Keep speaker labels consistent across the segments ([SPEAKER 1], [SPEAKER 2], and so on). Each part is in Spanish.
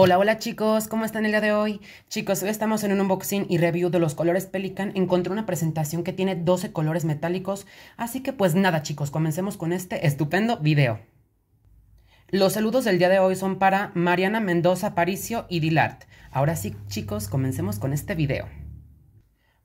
[SPEAKER 1] Hola, hola chicos, ¿cómo están el día de hoy? Chicos, hoy estamos en un unboxing y review de los colores Pelican. Encontré una presentación que tiene 12 colores metálicos, así que pues nada chicos, comencemos con este estupendo video. Los saludos del día de hoy son para Mariana Mendoza Paricio y Dilart. Ahora sí chicos, comencemos con este video.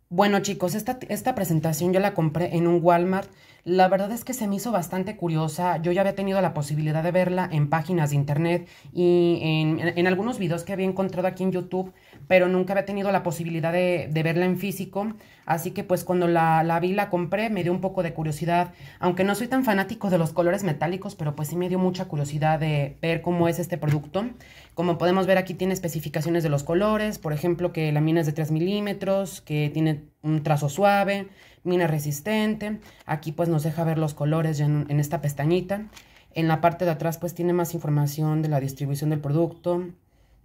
[SPEAKER 1] Bueno chicos, esta, esta presentación yo la compré en un Walmart la verdad es que se me hizo bastante curiosa. Yo ya había tenido la posibilidad de verla en páginas de internet y en, algunos videos que había encontrado aquí en YouTube, pero nunca había tenido la posibilidad de, verla en físico. Así que pues cuando la, la, vi, la compré, me dio un poco de curiosidad. Aunque no soy tan fanático de los colores metálicos, pero pues sí me dio mucha curiosidad de ver cómo es este producto. Como podemos ver aquí tiene especificaciones de los colores, por ejemplo que la mina es de 3 milímetros, que tiene un trazo suave, mina resistente. Aquí pues nos deja ver los colores en, en esta pestañita. En la parte de atrás pues tiene más información de la distribución del producto.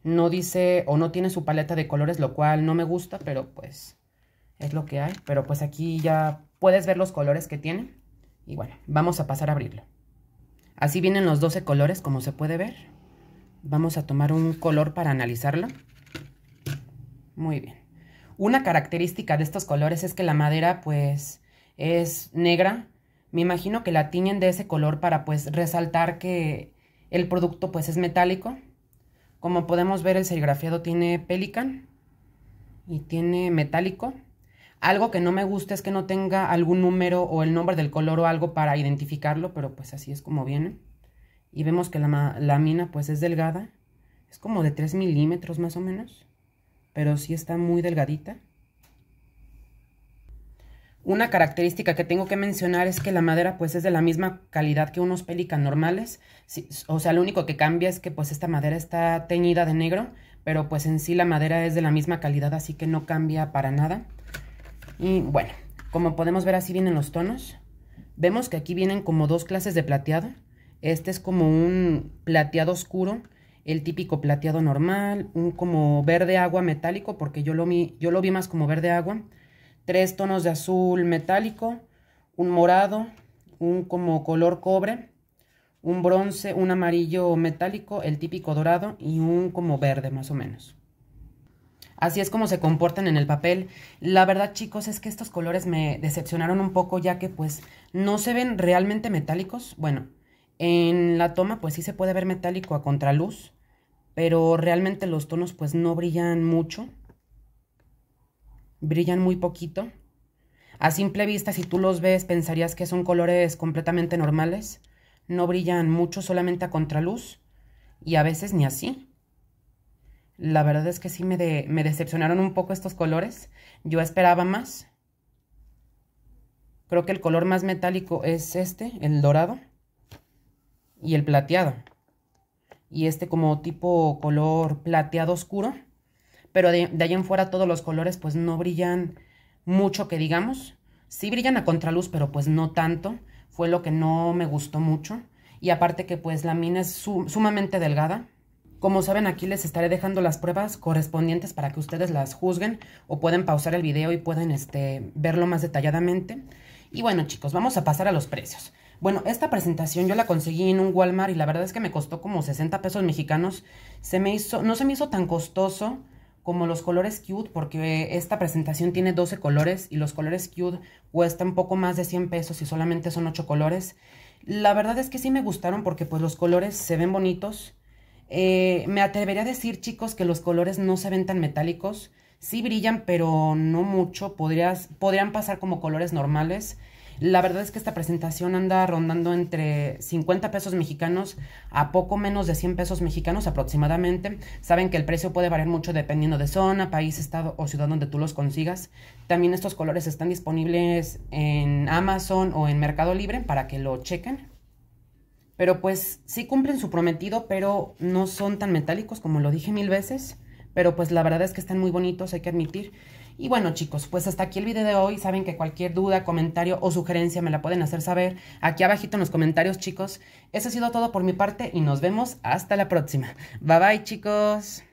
[SPEAKER 1] No dice o no tiene su paleta de colores, lo cual no me gusta, pero pues es lo que hay. Pero pues aquí ya puedes ver los colores que tiene. Y bueno, vamos a pasar a abrirlo. Así vienen los 12 colores como se puede ver. Vamos a tomar un color para analizarlo. Muy bien. Una característica de estos colores es que la madera pues es negra. Me imagino que la tiñen de ese color para pues resaltar que el producto pues es metálico. Como podemos ver el serigrafiado tiene pelican y tiene metálico. Algo que no me gusta es que no tenga algún número o el nombre del color o algo para identificarlo, pero pues así es como viene. Y vemos que la lámina pues es delgada, es como de 3 milímetros más o menos pero sí está muy delgadita. Una característica que tengo que mencionar es que la madera pues es de la misma calidad que unos pelican normales. o sea, lo único que cambia es que pues esta madera está teñida de negro, pero pues en sí la madera es de la misma calidad, así que no cambia para nada. Y bueno, como podemos ver así vienen los tonos. Vemos que aquí vienen como dos clases de plateado. Este es como un plateado oscuro el típico plateado normal, un como verde agua metálico, porque yo lo, vi, yo lo vi más como verde agua, tres tonos de azul metálico, un morado, un como color cobre, un bronce, un amarillo metálico, el típico dorado y un como verde más o menos. Así es como se comportan en el papel. La verdad, chicos, es que estos colores me decepcionaron un poco ya que pues no se ven realmente metálicos. Bueno, en la toma pues sí se puede ver metálico a contraluz, pero realmente los tonos pues no brillan mucho, brillan muy poquito. A simple vista, si tú los ves, pensarías que son colores completamente normales, no brillan mucho, solamente a contraluz, y a veces ni así. La verdad es que sí me, me decepcionaron un poco estos colores, yo esperaba más. Creo que el color más metálico es este, el dorado, y el plateado y este como tipo color plateado oscuro. Pero de, allá ahí en fuera todos los colores pues no brillan mucho que digamos. Sí brillan a contraluz, pero pues no tanto. Fue lo que no me gustó mucho. Y aparte que pues la mina es sumamente delgada. Como saben aquí les estaré dejando las pruebas correspondientes para que ustedes las juzguen o pueden pausar el video y pueden este, verlo más detalladamente. Y bueno chicos, vamos a pasar a los precios. Bueno, esta presentación yo la conseguí en un Walmart y la verdad es que me costó como 60 pesos mexicanos. Se me hizo, no se me hizo tan costoso como los colores cute porque esta presentación tiene 12 colores y los colores cute cuestan poco más de 100 pesos y solamente son 8 colores. La verdad es que sí me gustaron porque pues los colores se ven bonitos. Eh, me atrevería a decir chicos que los colores no se ven tan metálicos. Sí brillan pero no mucho, Podrías, podrían pasar como colores normales. La verdad es que esta presentación anda rondando entre 50 pesos mexicanos a poco menos de 100 pesos mexicanos aproximadamente. Saben que el precio puede variar mucho dependiendo de zona, país, estado o ciudad donde tú los consigas. También estos colores están disponibles en Amazon o en Mercado Libre para que lo chequen. Pero pues sí cumplen su prometido, pero no son tan metálicos como lo dije mil veces. Pero pues la verdad es que están muy bonitos, hay que admitir. Y bueno chicos, pues hasta aquí el video de hoy. Saben que cualquier duda, comentario o sugerencia me la pueden hacer saber aquí abajito en los comentarios chicos. Eso ha sido todo por mi parte y nos vemos hasta la próxima. Bye bye chicos.